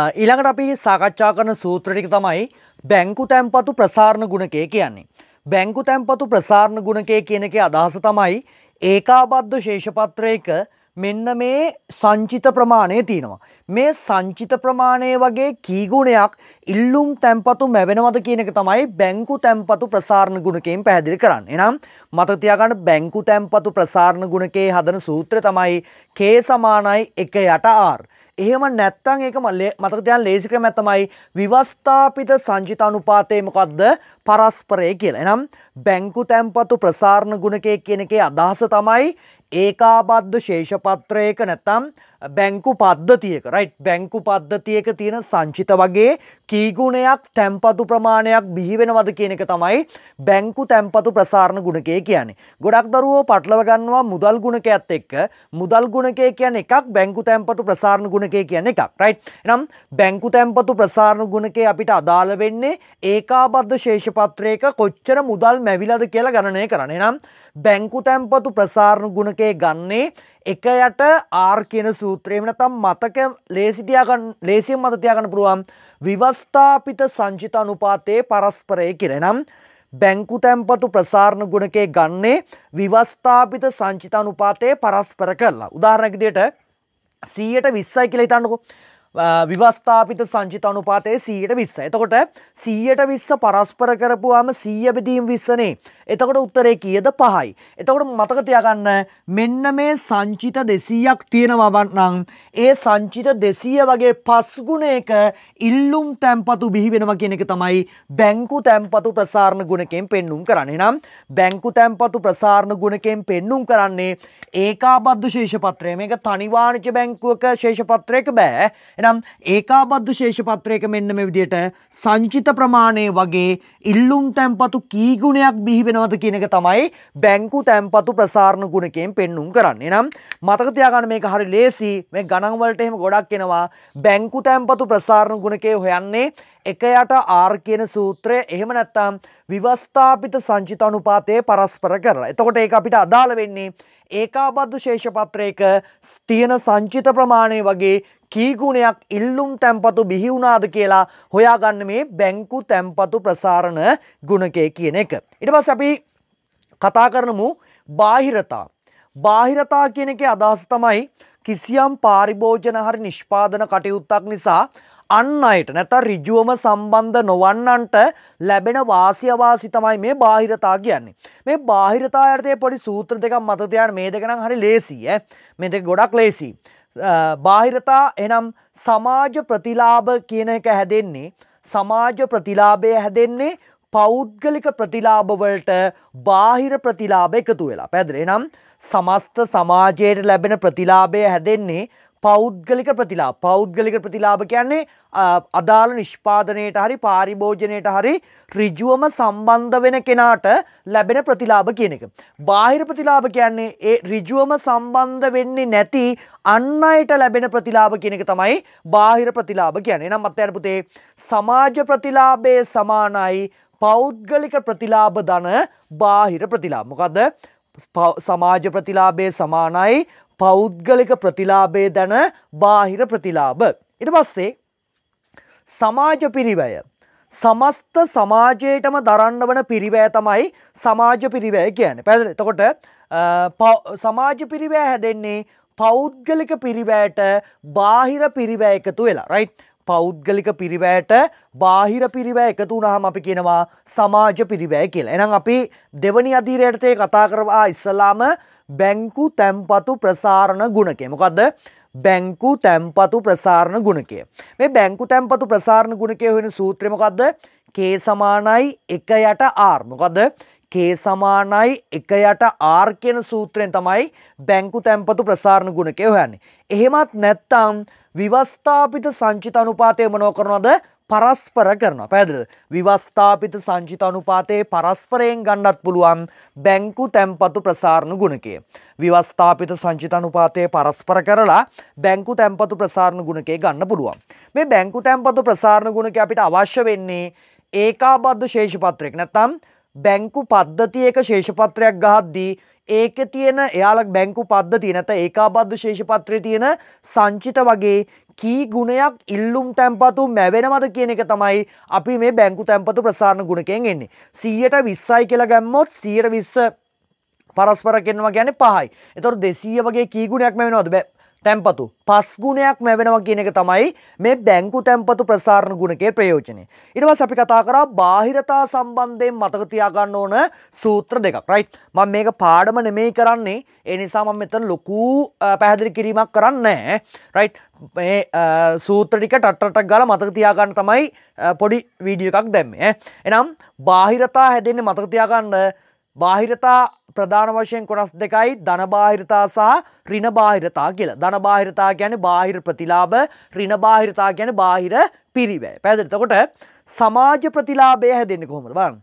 ඊළඟට අපි සාකච්ඡා කරන සූත්‍රටික තමයි බැංකු තැන්පතු ප්‍රසාරණ ගුණකය කියන්නේ. බැංකු තැන්පතු ප්‍රසාරණ ගුණකය කියන එක අදහස තමයි ඒකාබද්ධ ශේෂපත්‍රයක මෙන්න මේ සංචිත ප්‍රමාණය තියෙනවා. මේ සංචිත ප්‍රමාණය වගේ කීගුණයක් ඉල්ලුම් තැන්පතු මැවෙනවද කියන එක තමයි බැංකු තැන්පතු ප්‍රසාරණ ගුණකයෙන් පැහැදිලි කරන්න. එනම් මත තියාගන්න බැංකු තැන්පතු ප්‍රසාරණ ගුණකයේ හදන සූත්‍ර තමයි K සමානයි 1 යට R. එහෙම නැත්තං ඒක මතක තියන් ලේසි ක්‍රමයක් තමයි විවස්ථාපිත සංචිත අනුපාතය මොකද්ද පරස්පරය කියලා. එනම් බැංකු තැන්පතු ප්‍රසාරණ ගුණකයේ කියන එකේ අදහස තමයි ඒකාබද්ධ ශේෂපත්‍රයක නැත්තම් බැංකු පද්ධතියක රයිට් බැංකු පද්ධතියක තියෙන සංචිත වගේ කීගුණයක් තැම්පතු ප්‍රමාණයක් බිහිවෙනවද කියන එක තමයි බැංකු තැම්පතු ප්‍රසාරණ ගුණකය කියන්නේ. ගොඩක් දරුවෝ පටලව ගන්නවා මුදල් ගුණකයත් එක්ක මුදල් ගුණකය කියන්නේ එකක් බැංකු තැම්පතු ප්‍රසාරණ ගුණකය කියන්නේ එකක්. රයිට්. එහෙනම් බැංකු තැම්පතු ප්‍රසාරණ ගුණකය අපිට අදාළ වෙන්නේ ඒකාබද්ධ ශේෂපත්‍රයක කොච්චර මුදල් මැවිලාද කියලා ගණනය කරන්න. එහෙනම් බැංකු තැන්පතු ප්‍රසාරණ ගුණකය ගන්නේ එක යට ආර් කියන සූත්‍රයම නැතම් මතක ලේසිතියාගන්න ලේසියෙන් මතතියාගන්න පුළුවන් විවස්ථාපිත සංචිත අනුපාතයේ පරස්පරය කිරෙනම් බැංකු තැන්පතු ප්‍රසාරණ ගුණකේ ගන්නේ විවස්ථාපිත සංචිත අනුපාතයේ පරස්පර කරලා උදාහරණයක් විදිහට 100ට 20යි කියලා හිතන්නකෝ විවස්ථාපිත සංචිත අනුපාතය සීයට විස්ස. එතකොට සීයට විස්ස පරස්පර කරපුවාම සීයබිදීම් විස්සනේ. එතකොට උත්තරේ කියද පහයි. එතකොට මතක තියාගන්න මෙන්න මේ සංචිත දෙසීයක් තියෙනවවන්නම් ඒ සංචිත දෙසීය වගේ පස්ගුණයක ඉල්ලුම් තැම්පතු බිහිවෙනවා කියන එක තමයි බැංකු තැම්පතු ප්‍රසාරණ ගුණකෙන් පෙන්නුම් කරන්න. එනම් බැංකු තැම්පතු ප්‍රසාරණ ගුණකෙන් පෙන්නුම් කරන්නේ ඒකාබද්ධ ශේෂපත්‍රය මේක තනිවාණිජ බැංකුවක ශේෂපත්‍රයක බෑ එනම් ඒකාබද්ධ ශේෂපත්‍රයක මෙන්න මේ විදියට සංචිත ප්‍රමාණය වගේ ඉල්ලුම් තැන්පතු කීගුණයක් බිහිවෙනවද කියන එක තමයි බැංකු තැන්පතු ප්‍රසාරණ ගුණකයෙන් පෙන්නුම් කරන්න එනම් මතකතියාගන්න මේක හරි ලේසි මේ ගණන්වලට එහෙම ගොඩක් එනවා බැංකු තැන්පතු ප්‍රසාරණ ගුණකය හොයන්නේ එක යට ආර් කියන සූත්‍රය එහෙම නැත්තම් විවස්ථාපිත සංචිත අනුපාතය පරස්පර කරලා. එතකොට ඒක අපිට අදාළ වෙන්නේ ඒකාබද්ධ ශේෂපත්‍රයක තියෙන සංචිත ප්‍රමාණය වගේ කීගුණයක් ඉල්ලුම් තැන්පතු බිහිවුණාද කියලා හොයාගන්න මේ බැංකු තැන්පතු ප්‍රසාරණ ගුණකය කියන එක. ඉට පස් අපි කතා කරනමු බාහිරතා. බාහිරතා කියන එක අදහස තමයි කිසියම් පාරිභෝජන හරි නිෂ්පාදන කටයුත්තක් නිසා අන්න අයට නැත රිජුවම සම්බන්ධ නොවන්නන්ට ලැබෙන වාසියවාසි තමයි මේ බාහිරතා කියන්නේ. මේ බාහිරතා යටතේ පොඩි සූත්‍ර දෙකක් මතතියන් මේ දෙකනම් හරි ලේසිය මෙ දෙක ගොඩක් ලේසි. බාහිරතා එනම් සමාජ ප්‍රතිලාභ කියන එක හැදෙන්නේ සමාජ ප්‍රතිලාභය හැදෙන්නේ පෞද්ගලික ප්‍රතිලාභවලට බාහිර ප්‍රතිලාභ එකතු වෙලා පැදරේ නම් සමස්ත සමාජයට ලැබෙන ප්‍රතිලාභය හැදෙන්නේ පෞද්ගලික ප්‍රතිලා පෞද්ගලික ප්‍රතිලාභ කියන්නේ අදාළ නිෂ්පාදනයට හරි පාරිභෝජනයට හරි ඍජුවම සම්බන්ධ වෙන කෙනාට ලැබෙන ප්‍රතිලාභ කියන එක. බාහිර ප්‍රතිලාභ කියන්නේ ඒ ඍජුවම සම්බන්ධ වෙන්නේ නැති අන් අයට ලැබෙන ප්‍රතිලාභ කියන එක තමයි බාහිර ප්‍රතිලාභ කියන්නේ. එනම් අත්යන් පුතේ සමාජ ප්‍රතිලාභයේ සමානයි පෞද්ගලික ප්‍රතිලාභ ධන බාහිර ප්‍රතිලාභ. මොකද සමාජ ප්‍රතිලාභයේ සමානයි පෞද්ගලික ප්‍රතිලාබේ දැන බාහිර ප්‍රතිලාබ. ඉට පස්සේ සමාජ පිරිවැය. සමස්ත සමාජයටම දරන්න වන පිරිවෑ තමයි සමාජ පිරිවැය කියන. පැදල තකොට සමාජ පිරිවෑ හැදෙන්නේ පෞද්ගලික පිරිවෑට බාහිර පිරිවෑ එකතු වෙලා රයි්. පෞද්ගලික පිරිවෑට බාහිර පිරිවෑ එකතු වනහම අපි කියනවා සමාජ පිරිවෑ කියලා. එනම් අපි දෙවනි අධීරයටතේ කතා කරවා ඉස්සලාම බැංකු තැම්පතු ප්‍රසාරණ ගුණකය මොකක්ද බැංකු තැම්පතු ප්‍රසාරණ ගුණකය මේ බැංකු තැම්පතු ප්‍රසාරණ ගුණකය වෙන සූත්‍රමකක්ද කේ සමානයි එක යට ආර්මකක්ද කේ සමානයි එක යට ආර් කියන සූත්‍රයෙන් තමයි බැංකු තැම්පතු ප්‍රසාරණ ගුණකය හොයන්නේ. එහෙමත් නැත්තම් විවස්ථාපිත සංචිත අනුපාතය මොනව කරනවද පරස්පර කරනවා. පැහැදිලිද? විවස්ථාපිත සංචිත අනුපාතයේ පරස්පරයෙන් ගන්නත් පුළුවන් බැංකු තැන්පතු ප්‍රසාරණ ගුණකය. විවස්ථාපිත සංචිත අනුපාතයේ පරස්පර කරලා බැංකු තැන්පතු ප්‍රසාරණ ගුණකය ගන්න පුළුවන්. මේ බැංකු තැන්පතු ප්‍රසාරණ ගුණකය අපිට අවශ්‍ය වෙන්නේ ඒකාබද්ධ ශේෂපත්‍රයක්. නැත්තම් බැංකු පද්ධතියක ශේෂපත්‍රයක් ගහද්දී ඒක තියෙන එයාලක් බැංකු පද්ධතිය නැත ඒකාබද්ධ ශේෂපත්‍රය තියෙන සංචිත වගේ කී ගුණයක් ඉල්ලුම් තැන්පතු මැවෙනවද කියන එක තමයි අපි මේ බැංකු තැන්පතු ප්‍රසාරණ ගුණකෙන් එන්නේ. සීයට විස්සයි කියලා ගැම්මොත් සීයට විස්ස පරස්පර කෙනවා ගැන පහයි. එතොර දෙසීය වගේ කීගුණයක් මැවෙනවද බැ තැන්පතු පස් ගුණයක් මැවෙනවා කියන එක තමයි මේ බැංකු තැන්පතු ප්‍රසාරණ ගුණකේ ප්‍රයෝජනය. ඊට පස්සේ අපි කතා කරා බාහිරතා සම්බන්ධයෙන් මතක තියාගන්න ඕන සූත්‍ර දෙකක්. රයිට්. මම මේක පාඩම නෙමෙයි කරන්නේ. ඒ නිසා මම මෙතන ලොකු පැහැදිලි කිරීමක් කරන්නේ නැහැ. රයිට්. මේ සූත්‍රටික ටටටක් ගල මතකතියාගන්න තමයි පොඩි වීඩිය එකක් දැම්ම එනම් බාහිරතා හැදෙන්නේ මතකතියාගන්න බාහිරතා ප්‍රධාන වශයෙන් කොටස් දෙකයි ධන බාහිරතා සහ ඍණ බාහිරතා කියලා. ධන බාහිරතා කියන්නේ බාහිර ප්‍රතිලාභ, ඍණ බාහිරතා කියන්නේ බාහිර පිරිවැය. පැහැදිලිද? එතකොට සමාජ ප්‍රතිලාභය හැදෙන්නේ කොහොමද බලන්න.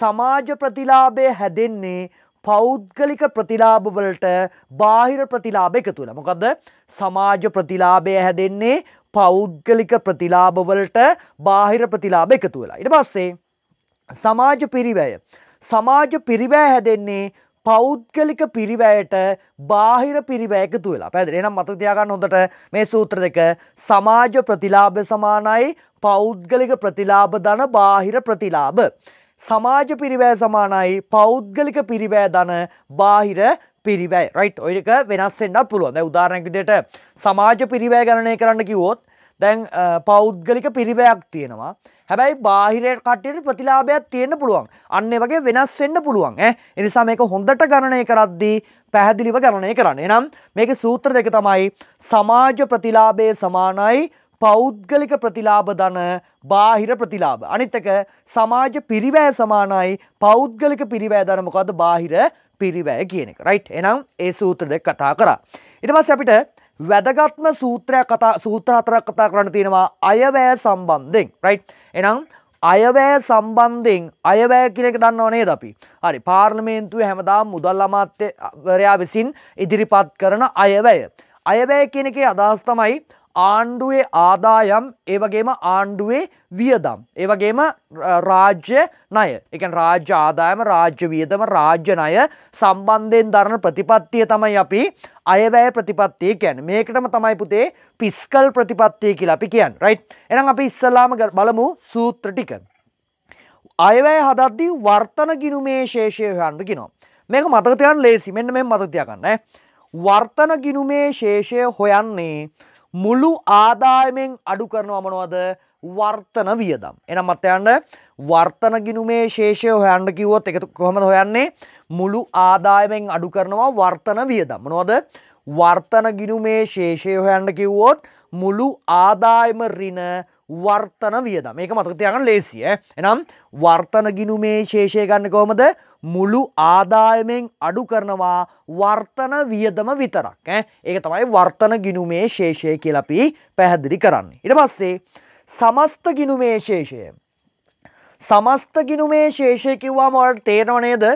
සමාජ ප්‍රතිලාභය හැදෙන්නේ පෞද්ගලික ප්‍රතිලාභවලට බාහිර ප්‍රතිලාභ එකතු වෙලා. මොකද සමාජ ප්‍රතිලාභය හැදෙන්නේ පෞද්ගලික ප්‍රතිලාභවලට බාහිර ප්‍රතිලාභ එකතු වෙලා. ඊට පස්සේ සමාජ පිරිවැය. සමාජ පිරිවැය හැදෙන්නේ පෞද්ගලික පිරිවැයට බාහිර පිරිවැය එකතු වෙලා. පැහැදිලි. එහෙනම් මතක තියාගන්න හොඳට මේ සූත්‍ර දෙක සමාජ ප්‍රතිලාභය සමානයි පෞද්ගලික ප්‍රතිලාභ ධන බාහිර ප්‍රතිලාභ. සමාජ පිරිවෑ සමානයි පෞද්ගලික පිරිවෑ දන බාහිර පිරිවෑ රයිට් ඔයක වෙනස්සෙන්න්නත් පුළුවන් දැ උදාරණැකිදට සමාජ පිරිවෑ ගණනය කරන්න කිවොත් දැන් පෞද්ගලික පිරිවයක් තියෙනවා හැබැයි බාහිරයට කටයට ප්‍රතිලාභයක් තියෙන පුළුවන් අන්න වගේ වෙනස්වෙන්න පුළුවන් එනිසා මේක හොඳට ගණනය කරද්දී පැහැදිලිව ගණනය කරන්න එනම් මේක සූත්‍ර දෙක තමයි සමාජ ප්‍රතිලාභය සමානයි පෞද්ගලික ප්‍රතිලාබ දන බාහිර ප්‍රතිලාබ. අනිත්තක සමාජ පිරිවෑ සමානයි පෞද්ගලික පිරිවෑ දනමකද බාහිර පිරිවෑ කියන එක. රයිට් එනම් ඒ සූත්‍ර දෙක කතා කරා. ඉටමස් අපිට වැදගත්ම සූත්‍රය කතා සූත්‍ර අතරක් කතා කරන්න තියෙනවා අයවැය සම්බන්ධෙන් රයිට් එනම් අයවැය සම්බන්ධයෙන් අයවැය කියනෙක දන්න ඕනේ දපි. හරි පාර්ලමේන්තුව හැමදාම් මුදල් අමාත්‍යවරයා විසින් ඉදිරිපත් කරන අයවැය. අයවැය කියනකේ අදහස් තමයි ආණ්ඩුවේ ආදායම් ඒවගේම ආණ්ඩුවේ වියදම්. ඒවගේම රාජ්‍ය නය එක රාජ්‍ය ආදායම රාජ්‍ය වියදම රාජ්‍ය නය සම්බන්ධයෙන් දරන ප්‍රතිපත්තිය තමයි අපි අයවැය ප්‍රතිපත්තිය කියැන මේකටම තමයි පුතේ පිස්කල් ප්‍රතිපත්තිය කියලා අපි කියන්න රයිට් එනම් අපි ඉස්සල්ලාම බලමු සූත්‍ර ටික. අයවැය හදද්දී වර්තන ගිනුමේ ශේෂය හන්ඩ කිනවා. මේක මතකතයන් ලේසි මෙන්න මෙ මතතියකන්න. වර්තන ගිනුමේ ශේෂය හොයන්නේ මුළු ආදායමෙන් අඩු කරනවා මොනවද වර්තන වියදම්. එනම් මත්තයන්න වර්තන ගිනුමේ ශේෂය හොයන්න කිවොත් එකතු කොහොමද හොයන්නේ මුළු ආදායමෙන් අඩු කරනවා වර්තන වියදම්. නොවද වර්තන ගිනුමේ ශේෂය හොයන්න කිව්වොත් මුළු ආදායම රින වර්තන වියද මේක මතකතියගන්න ලේසිය එනම් වර්තන ගිනුමේ ශේෂය ගන්න කොමද මුළු ආදායමෙන් අඩු කරනවා වර්තන වියදම විතරක් ඒක තමයි වර්තන ගිනුමේ ශේෂය කියලපි පැහැදිලි කරන්න. ඉට පස්සේ සමස්ත ගිනුමේ ශේෂය. සමස්ත ගිනුමේ ශේෂය කිව්වා මොට තේරවනේද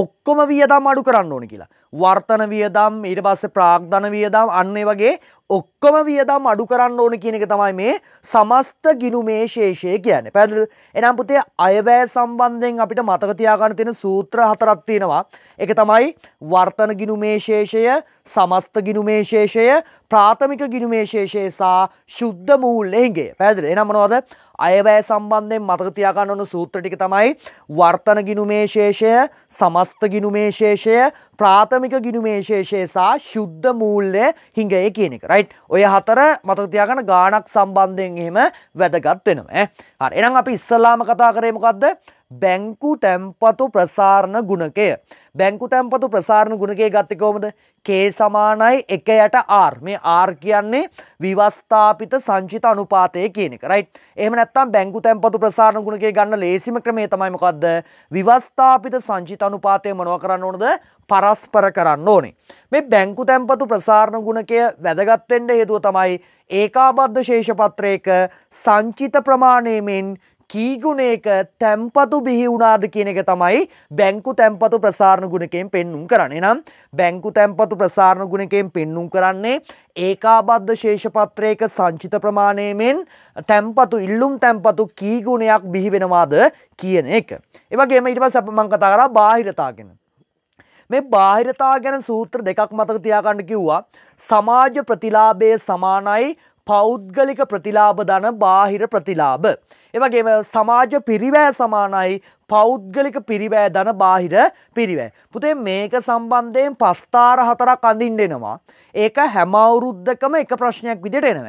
ඔක්කොම වියදම් අඩු කරන්න ඕන කියලා. වර්තන වියදම් ඊට පස්ස ප්‍රාග්ධන වියදම් අන්නේ වගේ ඔක්කොම වියදම් අඩු කරන්න ඕන කියන එක තමයි මේ සමස්ත ගිනුමේ ශේෂය කියන්නේ. පැහැදිලිද? එනම් පුතේ අයවැය සම්බන්ධයෙන් අපිට මතක තියාගන්න තියෙන සූත්‍ර හතරක් තියෙනවා. ඒක තමයි වර්තන ගිනුමේ ශේෂය, සමස්ත ගිනුමේ ශේෂය, ප්‍රාථමික ගිනුමේ ශේෂය සහ ශුද්ධ මූල්‍ය හිඟය. පැහැදිලිද? එහෙනම් මොනවද? අයවැය සම්බන්ධයෙන් මතක තියාගන්න ඕන සූත්‍ර ටික තමයි වර්තන ගිනුමේ ශේෂය, සමස්ත ගිනුමේ ශේෂය, ප්‍රාථමික ගිනුමේ ශේෂය සහ ශුද්ධ මූල්‍ය හිඟය කියන එක. රයිට්. ඔය හතර මතක තියාගන්න ගාණක් සම්බන්ධයෙන් එහෙම වැදගත් වෙනවා ඈ. හරි. එහෙනම් අපි ඉස්සලාම කතා කරේ මොකද්ද? බැංකු තැම්පතු ප්‍රසාරණ ගුණකය. බැංකු තැම්පතු ප්‍රසාරණ ගුණකය ගත්තකෝමද කේ සමානයි එක යට ආර් මේ ආර් කියන්නේ විවස්ථාපිත සංචිත අනුපාතය කියනෙක රයි එම නැත්තම් බැංකු තැම්පතු ප්‍රසාරණ ගුණගේ ගන්න ලේසිම ක්‍රමේ තමයිමකක්ද විවස්ථාපිත සංචිත අනුපාතය මනව කරන්න ඕනද පරස්පර කරන්න ඕනේ. මේ බැංකු තැන්පතු ප්‍රසාරණ ගුණකය වැදගත්වෙන්ට හේතුව තමයි ඒකාබද්ධ ශේෂපත්‍රයක සංචිත ප්‍රමාණයමෙන් කීගුණයක තැම්පතු බිහිවුණාද කියන එක තමයි බැංකු තැම්පතු ප්‍රසාරණ ගුණකෙන් පෙන්නුම් කරන්නේ නම් බැංකු තැම්පතු ප්‍රසාරණ ගුණකෙන් පෙන්නුම් කරන්නේ ඒකාබද්ධ ශේෂපත්‍රයක සංචිත ප්‍රමාණයමෙන් තැම්පතු ඉල්ලුම් තැම්පතු කීගුණයක් බිහිවෙනවාද කියන එක. එවගේම ඉටම සැපමං කතා කරා බාහිරතාගෙන. මේ බාහිරතා ගැන සූත්‍ර දෙකක් මතක තියාකණ්ඩ කිව්වා සමාජ ප්‍රතිලාබය සමානයි පෞද්ගලික ප්‍රතිලාබ දන බාහිර ප්‍රතිලාබ. එවගේම සමාජ පිරිවෑ සමානයි පෞද්ගලික පිරිවෑ දන බාහිර පිරිවෑ. පුතේ මේක සම්බන්ධයෙන් පස්ථාර හතරක් අඳින් දෙෙනවා. ඒක හැමවුරුද්ධකම එක ප්‍රශ්නයක් විදිට එනව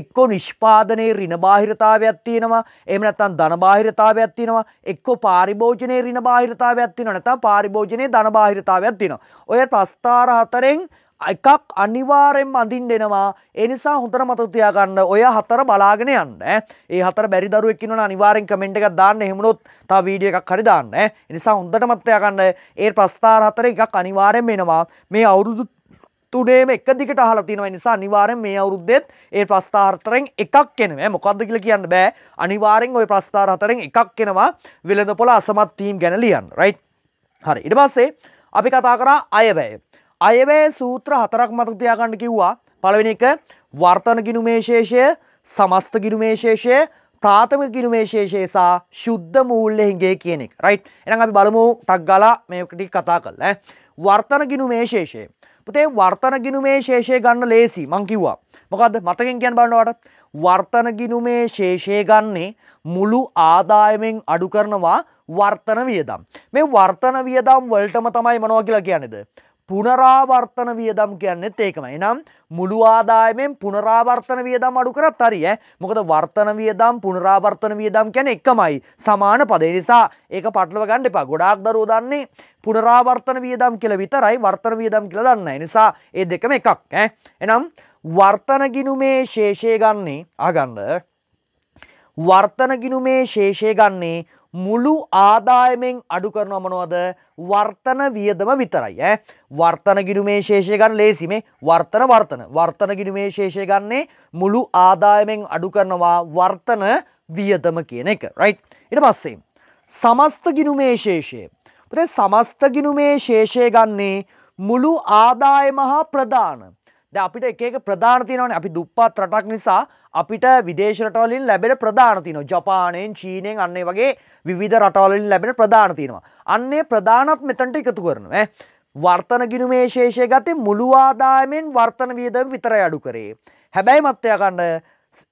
එක්කෝ නිෂ්පාදනයේ රින බාහිරතාවයක් තියෙනවා එම නැත්තම් ධන බාහිරතාවයක් තියෙනවා එක්කෝ පාරිභෝජනයේ රින බාහිරතාවයක් තියෙනවා නැත්නම් පාරිභෝජනයේ ධන බාහිරතාවයක් තියෙනවා ඔය ප්‍රස්ථාර හතරෙන් එකක් අනිවාරෙන් අඳින් දෙෙනවා එනිසා හොඳර මතතියාගන්න ඔය හතර බලාගෙන යන්න ඒ හතර බැරි දරුවක්කින අනිවාරෙන් කමෙන්ට් එකක් දාන්න හෙමුණොත් තා වීඩිය එකක් හරිදාන්න එනිසා හොඳට මත්තයාගන්න ඒ ප්‍රස්ථාර හතර එකක් අනිවාරෙන් වෙනවා මේ අවුරුදු තුනේම එක දිගට අහලා තියෙනවා නිසා අනිවාර්යෙන් මේ අවුරුද්දෙත් ඒ ප්‍රස්ථාරතරෙන් එකක් එනවා. මොකද්ද කියලා කියන්න බෑ. අනිවාර්යෙන් ওই ප්‍රස්ථාර හතරෙන් එකක් එනවා වෙළඳපොළ අසමත් තීම් ගැන ලියන්න. රයිට්? හරි. ඊට පස්සේ අපි කතා කරා අයවැය. අයවැය සූත්‍ර හතරක් මතකතියාගන්න කිව්වා පළවෙනි එක වර්තන ගිනුමේ ශේෂය සමස්ත ගිනුමේ ශේෂය ප්‍රාථමික ගිනුමේ ශේෂය සහ ශුද්ධ මූල්‍ය හිඟේ කියන එක රයිට් එහෙනම් අපි බලමු ටක් ගාලා මේක ටික කතා කරලා ඈ වර්තන ගිනුමේ ශේෂය පුතේ වර්තන ගිනුමේ ශේෂය ගන්න ලේසි මං කිව්වා මොකද්ද මතකෙන් කියන්න බලන්න ඔයාලට වර්තන ගිනුමේ ශේෂය ගන්නේ මුළු ආදායමෙන් අඩු කරනවා වර්තන වියදම් මේ වර්තන වියදම් වලටම තමයි මොනවා කියලා කියන්නේද පුනරාවර්තන වියදම් කියන්නෙත් ඒකම එනම් මුළු ආදායමෙන් පුනරාවර්තන වියදම් අඩු කරත් හරි ඈ මොකද වර්තන වියදම් පුනරාවර්තන වියදම් කියන්නේ එකමයි සමාන පදේ නිසා ඒක පටලව ගන්න එපා ගොඩාක් දරුවෝ දන්නේ පුනරාවර්තන වියදම් කියලා විතරයි වර්තන වියදම් කියලා දන්නේ නිසා ඒ දෙකම එකක් ඈ එනම් වර්තන ගිණුමේ ශේෂය ගන්නේ අහගන්න වර්තන ගිණුමේ ශේෂය ගන්නේ මුළු ආදායමෙන් අඩු කරන මොනවද වර්තන වියදම විතරයි ඈ වර්තන ගිණුමේ ශේෂය ගන්න ලේසි මේ වර්තන වර්තන වර්තන ගිණුමේ ශේෂය ගන්නේ මුළු ආදායමෙන් අඩු කරනවා වර්තන වියදම කියන එක රයිට් ඊට පස්සේ සමස්ත ගිණුමේ ශේෂය පුතේ සමස්ත ගිණුමේ ශේෂය ගන්නේ මුළු ආදායම හා ප්‍රධාන ද අපිට එකක ප්‍රධාන තිනවන අපි දුප්පත් රටක් නිසා අපිට විදේශ රටවලින් ලැබෙන ප්‍රධාන තින ජපානයෙන් චීනයෙන් අන්නේ වගේ විධ රටවලින් ලැබෙන ප්‍රධාන තිනවා. අන්නේ ප්‍රධානත් මෙතන්ට එකතු කරනවා. වර්තන ගිනුමේ ශේෂය ගතේ මුළුවාදායමෙන් වර්තන වියදම් විතර අඩු කරේ. හැබැයි මත්තයකණ්ඩ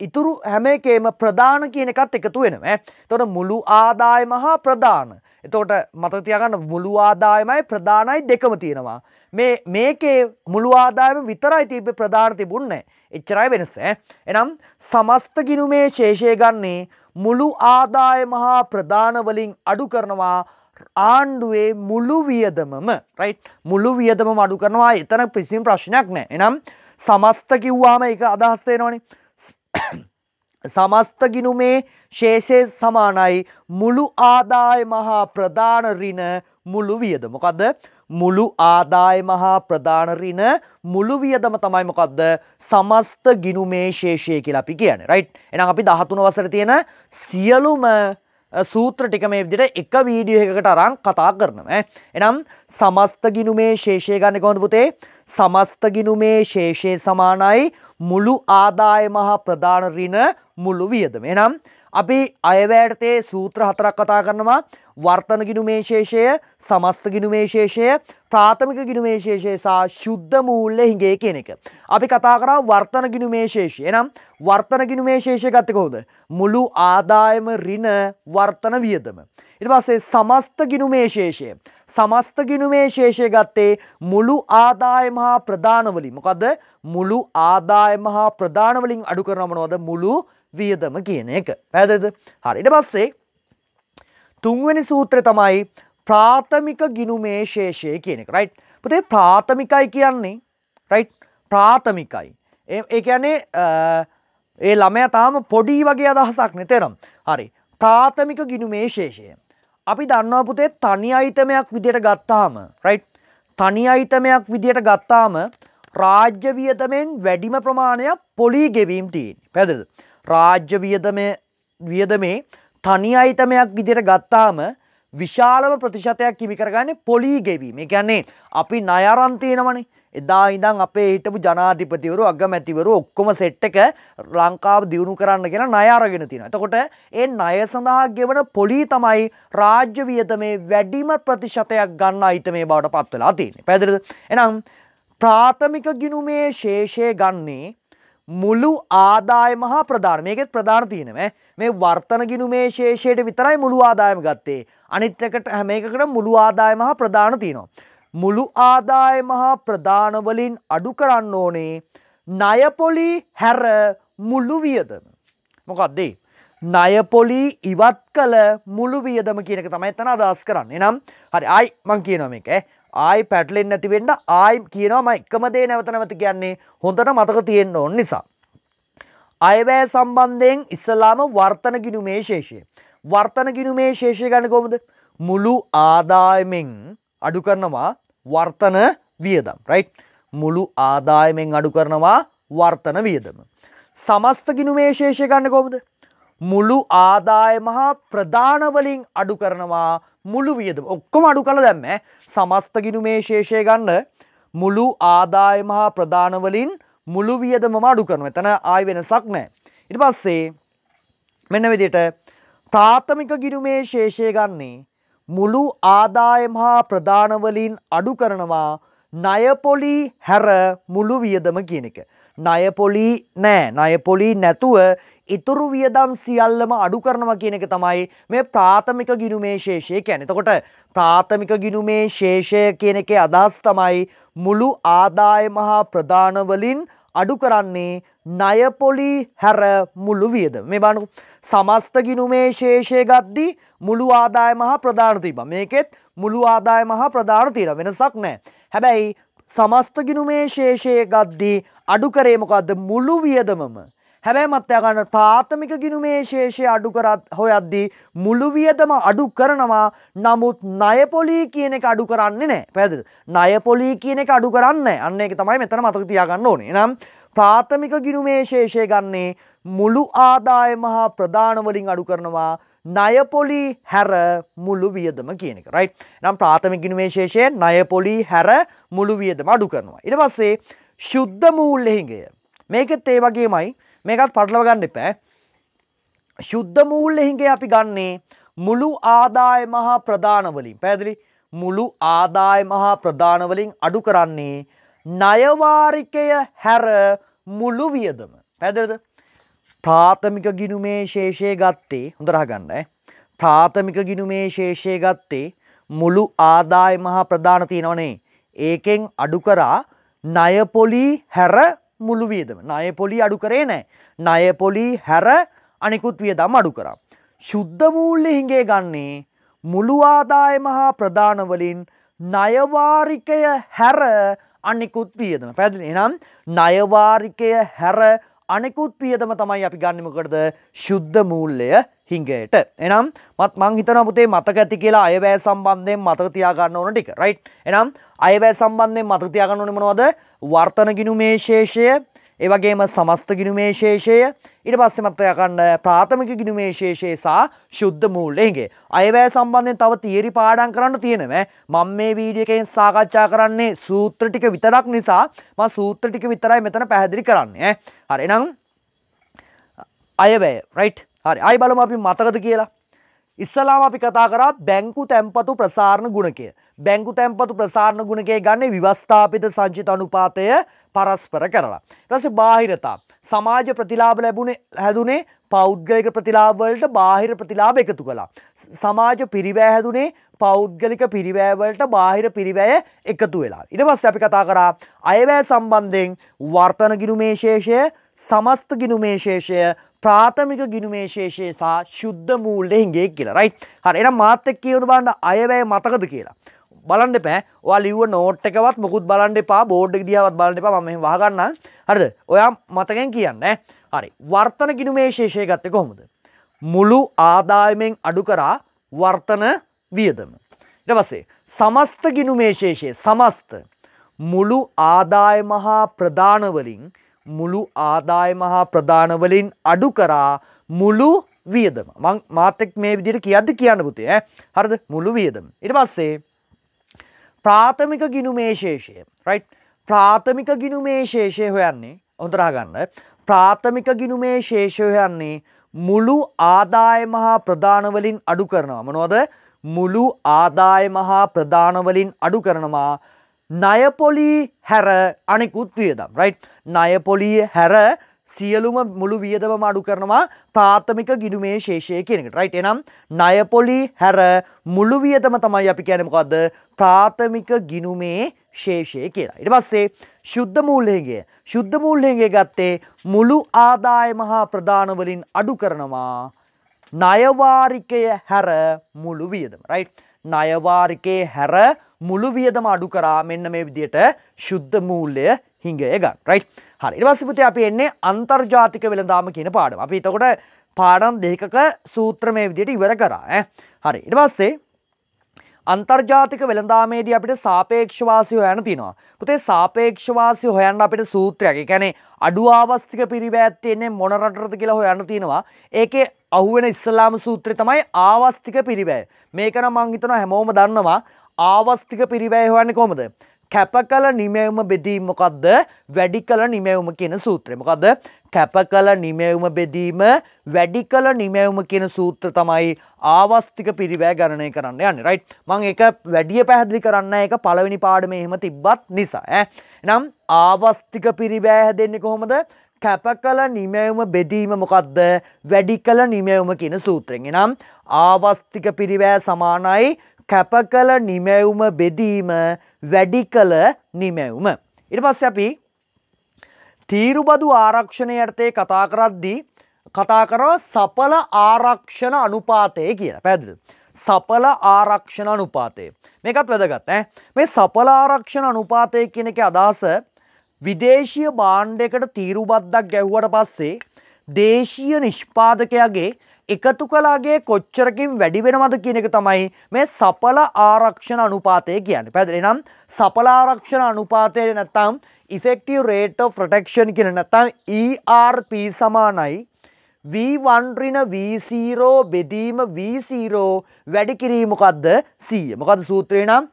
ඉතුරු හැම එකේම ප්‍රධාන කියන එකත් එකතු වෙනවා. තොට මුළු ආදායම හා ප්‍රධාන. එතෝට මතතියාගන්න මුළු ආදායමයි ප්‍රධානයි දෙකම තියෙනවා. මේ මේකේ මුළු ආදායම විතරයි තිබ ප්‍රධාන තිබුන්නේ එච්චරයි වෙනස. එනම් සමස්ත ගිනුමේ ශේෂය ගන්නේ මුළු ආදායම හා ප්‍රධානවලින් අඩු කරනවා ආණ්ඩුවේ මුළු වියදමම රයි් මුළු වියදම අඩු කරනවා එතන පිසිම් ප්‍රශ්නයක් නෑ එනම් සමස්ත කිව්වාම එක අදහස්තේෙනවනේ සමස්ත ගිනුමේ ශේෂය සමානයි මුළු ආදාය මහා ප්‍රධානරින මුළු වියද. මොකක්ද මුළු ආදාය මහා ප්‍රධානරින මුළු වියදම තමයි මොකක්ද සමස්ත ගිනුමේ ශේෂය කියලා අපි කියන රයිට් එනම් අපි දහතුන වසර තියෙන සියලුම සූත්‍ර ටික මේ විදිහට එක වීඩියෝ එකකට අරන් කතා කරනවා එනම් සමස්ත ගිනුමේ ශේෂය ගන්න කොහොමද පුතේ සමස්ත ගිනුමේ ශේෂය සමානයි මුළු ආදාය මහා ප්‍රධාන ඍණ මුල්ලු වියදම. එනම් අපි අයවැයටතේ සූත්‍ර හතරක් කතා කරනවා වර්තන ගිනුමේ ශේෂය සමස්ත ගිනුමේ ශේෂය ප්‍රාථමික ගිනුමේ ශේෂය සහ ශුද්ධ මූල්‍ය හිඟේ කියන එක. අපි කතා කරා වර්තන ගිනුමේ ශේෂය. එනම් වර්තන ගිනුමේ ශේෂය ගත්තේ කොහොමද? මුළු ආදායම ඍණ වර්තන වියදම. ඊට පස්සේ සමස්ත ගිනුමේ ශේෂය. සමස්ත ගිනුමේ ශේෂය ගත්තේ මුළු ආදායම හා ප්‍රධානවලින්. මොකද මුළු ආදායම හා ප්‍රධානවලින් අඩු කරනව මොනවද? මුළු වියදම කියන එක. පැදද හරිට පස්සේ තුන්වැනි සූත්‍ර තමයි ප්‍රාථමික ගිනුමේ ශේෂය කියන එක රයි් පතේ ප්‍රාථමිකයි කියන්නේ රයි් ප්‍රාථමිකයි. ඒ ඇනේ ඒ ළමය තාම පොඩි වගේ අදහසක් නෙතෙනම් හරි ප්‍රාථමික ගිනුමේ ශේෂය. අපි දන්නවා පුතේ තනි අයිතමයක් විදියට ගත්තාම රයි් තනි අයිතමයක් විදියට ගත්තාම රාජ්‍ය වියතමෙන් වැඩිම ප්‍රමාණයක් පොලී ගෙවීම් ටීන් පැදද රාජ්‍ය වියදමේ තනි අයිතමයක් විදිර ගත්තාම විශාලම ප්‍රතිශතයක් කිමිකරගන්න පොලී ගෙවීම ගැන්නේ අපි නයරන්තියෙනවනේ එදා ඉඳං අපේ හිටපු ජනාධිපතිවරු අගමැතිවරු ඔක්කොම සෙට් එක ලංකාව දියුණු කරන්න කියලා ණය අරගෙන තියෙනවා. එතකොට ඒ ණය සඳහා ගෙවන පොලි තමයි රාජ්‍ය වියදමේ වැඩිම ප්‍රතිශතයක් ගන්න අයිටමේ බවට පත් වෙලා තියෙන්නේ. පැහැදිලිද? එහෙනම් ප්‍රාථමික ගිණුමේ ශේෂය ගන්නේ මුළු ආදායම හා ප්‍රධාන මේකෙත් ප්‍රධාන තියෙනම මේ වර්තන ගිනුමේ ශේෂයට විතරයි මුළු ආදායම ගත්තේ අනිත්කට හැමේකට මුළු ආදායම හා ප්‍රධාන තියෙනවා. මුළු ආදායම හා ප්‍රධානවලින් අඩු කරන්න ඕනේ නයපොලි හැර මුළු වියදම. මොකක්දේ. නයපොලි ඉවත් කළ මුළු වියදම කියනක තමයි තන අදස් කරන්න එනම් හරි අයි මං කියනොම එක ආයි පැටලෙන් නැතිවෙන්න ආයි කියනවාම එකම දේ නැවතනවත කියන්නේ හොඳට මතක තියෙන්න ඕන් නිසා. අයවැෑ සම්බන්ධයෙන් ඉස්සලාම වර්තන ගිනුමේ ශේෂය. වර්තන ගිනුමේ ශේෂය ගණ කොමද මුළු ආදායමෙන් අඩු කරනවා වර්තන වියදම් රයි් මුළු ආදායමෙන් අඩු කරනවා වර්තන වියදම. සමස්ත ගිනුමේ ශේෂය ගන්න කොමද. මුළු ආදායම හා ප්‍රධානවලින් අඩු කරනවා මුළු වියදම ඔක්කොම අඩු කළ දැම්ම සමස්ත ගිනුමේ ශේෂය ගන්න මුළු ආදායම හා ප්‍රධානවලින් මුළු වියදම අඩු කරන එතන ආය වෙනසක් නෑ. ඉට පස්සේ මෙන්න විදිට ප්‍රාථමික ගිනුමේ ශේෂය ගන්නේ මුළු ආදායම හා ප්‍රධානවලින් අඩු කරනවා නයපොලි හැර මුළු වියදම කියන එක. නයපොලි නෑ නයපොලි නැතුව ඉතුරු වියදම් සියල්ලම අඩු කරනවා කියන එක තමයි මේ ප්‍රාථමික ගිනුමේ ශේෂය කියන්නේ. එතකොට ප්‍රාථමික ගිනුමේ ශේෂය කියන එකේ අදහස් තමයි මුළු ආදායම හා ප්‍රදාන වලින් අඩු කරන්නේ ණය පොලි හැර මුළු වියදම. මේ බලන්න සමස්ත ගිනුමේ ශේෂය ගද්දි මුළු ආදායම හා ප්‍රදාන තිබ්බා. මේකෙත් මුළු ආදායම හා ප්‍රදාන තියෙනවා. වෙනසක් නැහැ. හැබැයි සමස්ත ගිනුමේ ශේෂය ගද්දී අඩු කරේ මොකද්ද මුළු වියදමම හැබැයි මත් එයා ගන්න ප්‍රාථමික ගිණුමේ ශේෂය අඩු කරත් හොයද්දී මුළු වියදම අඩු කරනවා නමුත් ණය පොලී කියන එක අඩු කරන්නේ නැහැ. පැහැදිලිද? ණය පොලී කියන එක අඩු කරන්නේ නැහැ. අන්න ඒක තමයි මෙතන මතක තියාගන්න ඕනේ. එහෙනම් ප්‍රාථමික ගිණුමේ ශේෂය ගන්නේ මුළු ආදායම හා ප්‍රධාන වලින් අඩු කරනවා ණයපොලි හැර මුළු වියදම කියන එක. රයිට්. නම් ප්‍රාථමික ගිණුමේ ශේෂයෙන් ණයපොලි හැර මුළු වියදම අඩු කරනවා. ඊට පස්සේ ශුද්ධ මූල්‍ය හිඟය. මේකෙත් ඒ වගේමයි මේකත් පටලව ගන්න එපෑ. ශුද්ධ මූල්ලෙහිගේ අපි ගන්නේ මුළු ආදාය මහා ප්‍රධානවලින් පැදිලි මුළු ආදාය මහා ප්‍රධානවලින් අඩු කරන්නේ නයවාරිකය හැර මුළු වියදම. පැදද ප්‍රාථමික ගිනුමේ ශේෂය ගත්තේ හොඳරහ ගන්නයි. ප්‍රාථමික ගිනුමේ ශේෂය ගත්තේ මුළු ආදාය මහා ප්‍රධාන තියෙනවනේ. ඒකෙන් අඩු කරා නයපොලී හැර මුළු වියදම. ණය පොලි අඩු කරේ නෑ. ණය පොලි හැර අනිකුත් වියදම් අඩු කරා. ශුද්ධ මූල්‍ය හිඟේ ගන්නේ මුළු ආදායම හා ප්‍රධාන වලින් ණය වාරිකය හැර අනිකුත් වියදම. පැහැදිලි. එහෙනම් ණය වාරිකය හැර අනෙකුත් පියතම තමයි අපි ගන්නමකටද ශුද්ධ මූල්ලය හිංගයට එනම් මත් මං හිතන පුතේ මතක ඇති කියලා අයවැය සම්බන්ධයෙන් මතක තියාගන්න ඕන ටික රයිට් එනම් අයවැය සම්බන්ධයෙන් මතක තියාගන්න ඕනේ මොනවද වර්තන ගිණුමේ ශේෂය ඒවගේම සමස්ත ගිනුමේ ශේෂය ඉට පස්සෙමත්තය කන්න ප්‍රාථමික ගිනුමේ ශේෂය සහ ශුද්ධ මූල්ලයගේ. අයවැෑ සම්බන්ධයෙන් තව තීරි පාඩන් කරන්න තියෙනව මං මේ වීඩියකෙන් සාකච්ඡා කරන්නේ සූත්‍ර ටික විතරක් නිසා ම සූත්‍ර ටික විතරයි මෙතන පැහැදිලි කරන්නේ. හරිනම් අයවැය රයිට් හරි අයි බලම අපි මතකද කියලා. ඉස්සලාම අපි කතා කරා බැංකු තැම්පතු ප්‍රසාරණ ගුණකය බැංකු තැන්පතු ප්‍රසාරණ ගුණකය ගන්නේ විවස්ථාපිත සංචිත අනුපාතය පරස්පර කරලා. ඊට බාහිරතා සමාජ ප්‍රතිලාභ ලැබුණේ හැදුනේ පෞද්ගලික ප්‍රතිලාභ වලට බාහිර ප්‍රතිලාභ එකතු කළා. සමාජ පිරිවැය හැදුනේ පෞද්ගලික පිරිවැය වලට බාහිර පිරිවැය එකතු වෙලා. ඊට පස්සේ අපි කතා කරා අයවැය සම්බන්ධයෙන් වර්තන ගිණුමේ ශේෂය, සමස්ත ගිණුමේ ශේෂය, ප්‍රාථමික ගිණුමේ ශේෂය සහ ශුද්ධ මූල්‍ය හිඟේ කියලා. රයිට්. හරි. එහෙනම් මාත් එක්ක කියවද බලන්න අයවැය මතකද කියලා. බලන්න එපා. ඔයා ලිව්ව නෝට් එකවත් මොකුත් බලන්න එපා. බෝඩ් එක දිහාවත් බලන්න එපා. මම මෙහෙම වහගන්නම්. හරිද? ඔයා මතකෙන් කියන්න ඈ. හරි. වර්තන ගිණුමේ ශේෂය ගත්තේ කොහොමද? මුළු ආදායමෙන් අඩු කරා වර්තන වියදම. ඊට පස්සේ සමස්ත ගිණුමේ ශේෂය සමස්ත මුළු ආදායම හා ප්‍රධානවලින් මුළු ආදායම හා ප්‍රධානවලින් අඩු කරා මුළු වියදම මං මාතෙක් මේ විදිට කියද්ද කියන්න පුතේ හරද මුළු වියදම ඉට පස්සේ ප්‍රාථමික ගිනුමේ ශේෂය රයි් ප්‍රාථමික ගිනුමේ ශේෂය හොයන්නේ ඔොදරාගන්න ප්‍රාථමික ගිනුමේ ශේෂය හොයන්නේ මුළු ආදායම හා ප්‍රධානවලින් අඩු කරනවා මනොවද මුළු ආදායම හා ප්‍රධානවලින් අඩු කරනවා නයපොලී හැර අනෙකුත් වියදම් රයි් නයපොලී හැර සියලුම මුළු වියදම අඩු කරනවා ප්‍රාථමික ගිඩුමේ ශේෂය කෙනෙකට රයිට එනම් නයපොලි හැර මුළු වියදම තමයි අපි කැනමකොක්ද ප්‍රාථමික ගිනුමේ ශේෂය කියලා. ඉට පස්සේ ශුද්ධ මූල්ලේගේ ශුද්ධ මූල්ලේගේ ගත්තේ මුළු ආදායම හා ප්‍රධානවලින් අඩු කරනවා නයවාරිකය හැර මුළු වියදම රයි්. නයවාරිකේ හැර මුළු වියදම අඩු කරා මෙන්න මේ විදියට ශුද්ධ මූල්ලය හිඟය ගන්න රයිට්. හරි ඉරවස පුතේ අපි එන්නේ අන්තර්ජාතික වෙළඳාම කියන පාඩම. අපි එතකොට පාඩම් දෙකක සූත්‍ර මේ විදිහට ඉවර කරා ඈ. හරි ඊට පස්සේ අන්තර්ජාතික වෙළඳාමේදී අපිට සාපේක්ෂවාසි හොයන්න තියෙනවා. පුතේ සාපේක්ෂවාසි හොයන්න අපිට සූත්‍රයක්. ඒ කියන්නේ අඩු ආවස්තික පිරිවැයත් තියෙන්නේ මොන රටටද කියලා හොයන්න තියෙනවා. ඒකේ අහුවෙන ඉස්ලාම සූත්‍රය තමයි ආවස්තික පිරිවැය. මේක නම් මම හිතනවා හැමෝම දන්නවා. ආවස්තික පිරිවැය හොයන්නේ කොහොමද? කැප කළ නිමැවුම බෙදීම මොකක්ද වැඩි කළ නිමැවුම කියන සූත්‍රය මොකක්ද කැප කළ නිමැවුම බෙදීම වැඩි කළ නිමැවුම කියන සූත්‍ර තමයි ආවස්තික පිරිවැය ගණනය කරන්න යන්නේ රයිට් මං ඒක වැඩිය පැහැදිලි කරන්න ඒක පළවෙනි පාඩමේ එහෙම තිබ්බත් නිසා ඈ එහෙනම් ආවස්තික පිරිවැය හැදෙන්නේ කොහොමද කැප කළ නිමැවුම බෙදීම මොකක්ද වැඩි කළ නිමැවුම කියන සූත්‍රයෙන් එනම් ආවස්තික පිරිවැය සමානයි කැප කළ නිමැවුම බෙදීම වැඩි කළ නිමැවුම. ඉට පස්ස අපි තීරුබදු ආරක්ෂණය යටතේ කතා කරද්දී කතා කරව සපල ආරක්ෂණ අනුපාතය කියන පැදල්. සපල ආරක්ෂණ අනුපාතය. මේකත් වැදගත් මේ සපල ආරක්ෂණ අනුපාතය කියන එක අදහස විදේශීය බාණ්ඩයකට තීරුබද්දක් ගැව්වට පස්සේ දේශීය නිෂ්පාදකයාගේ එකතු කලාගේ කොච්චරකින් වැඩි වෙනවද කියන එක තමයි මේ සපල ආරක්ෂණ අනුපාතය කියන්නේ. පැහැදිලි. එනම් සපල ආරක්ෂණ අනුපාතය නැත්නම් effective rate of protection කියන නැත්නම් ERP සමානයි V1 ඍණ V0 බෙදීම V0 වැඩි කිරීම මොකද්ද 100. මොකද්ද සූත්‍රේ නම්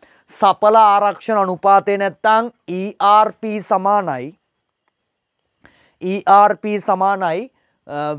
සපල ආරක්ෂණ අනුපාතය නැත්නම් ERP සමානයි ERP සමානයි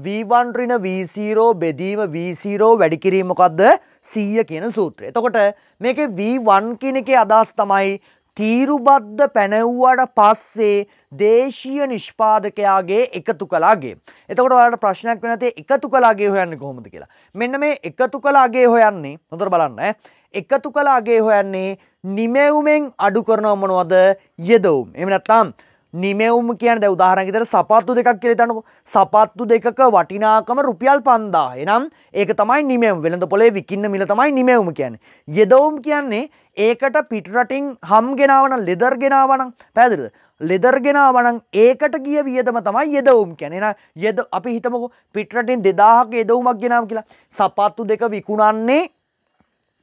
V1 ඍණ V0 බෙදීම V0 වැඩි කිරීම මොකද්ද 100 කියන සූත්‍රය. එතකොට මේකේ V1 කියන එකේ අදහස් තමයි තීරුබද්ධ පැනව්වට පස්සේ දේශීය නිෂ්පාදකයාගේ එකතු කළාගේ. එතකොට ඔයාලට ප්‍රශ්නයක් වෙන තේ එකතු කළාගේ හොයන්නේ කොහොමද කියලා. මෙන්න මේ එකතු කළාගේ හොයන්නේ හොඳට බලන්න එකතු කළාගේ හොයන්නේ නිමැවුමෙන් අඩු කරනව මොනවද යෙදවුම්. එහෙම නැත්නම් නිමෙවුම් කියන දැ උදාහරගතර සපත්තු දෙකක් කියලතන්නක සපත්තු දෙකක වටිනාකම රුපියල් පන්දා එනම් ඒක තමයි නිමෙම් වෙළඳ පොලේ විකින්න මිල තමයි නිමෙවුම කියන්නේ. යෙදවුම් කියන්නේ ඒකට පිටරටින් හම් ගෙනාවන ලෙදර් ගෙනාවනම් පැදිරිද. ලෙදර් ගෙනාවනම් ඒකට ගිය වියදම තමයි යෙදවුම් කැනෙන යෙද අපි හිතමක පිටරටින් දෙදාහක යෙදවුමක් ගෙනාව කියලා සපත්තු දෙක විකුණන්නේ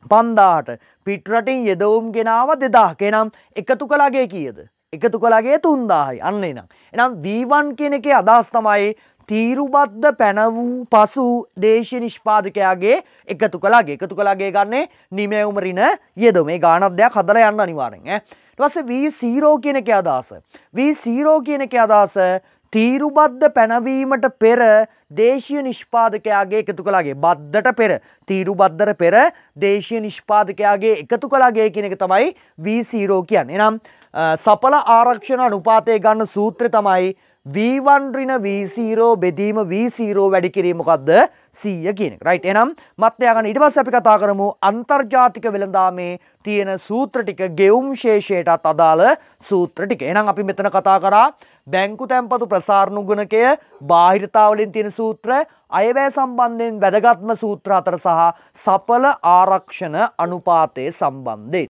පන්දාට පිටරටින් යෙදවුම් ගෙනාව දෙදාහ කෙනම් එකතු කලාගේ කියද. එකතු කළගේ තුන්දාහයි අන්න එනම්. එනම් වීවන් කියන එකේ අදහස් තමයි තීරුබද්ධ පැන වූ පසු දේශය නිෂ්පාදකයාගේ එකතු කලාගේ එකතු කලාගේ ගන්නේ නිමැවුමරින යෙද මේ ගානත්දයක් හදර යන්න අනිවාරෙන් ටවස වී සීරෝ කියන එක අදහස. වී සීරෝ කියන එක අදහස තීරුබද්ධ පැනවීමට පෙර දේශය නිෂ්පාදකයාගේ එකතු කලාගේ බද්ධට පෙර තීරුබද්ධර පෙර දේශය නිෂ්පාදකයාගේ එකතු කලාගේ කෙනෙක තමයි වීසීරෝ කියන්න එනම් සපල ආරක්ෂණ අනුපාතය ගන්න සූත්‍ර තමයි වීවන්රින වීසීරෝ බෙදීම වීසීරෝ වැඩි කිරීමකක්ද සීය කියනෙක් රයිට් එනම් මත්‍යයාගන ඉඩවස් අපි කතා කරමු අන්තර්ජාතික වෙළඳාමේ තියෙන සූත්‍ර ටික ගෙවුම් ශේෂයටත් අදාළ සූත්‍ර ටික එනම් අපි මෙතන කතා කරා බැංකු තැන්පතු ප්‍රසාරණුගුණකය බාහිරතාවලින් තියෙන සූත්‍ර අයවැය සම්බන්ධයෙන් වැදගත්ම සූත්‍ර අතර සහ සපල ආරක්ෂණ අනුපාතය සම්බන්ධයෙන්.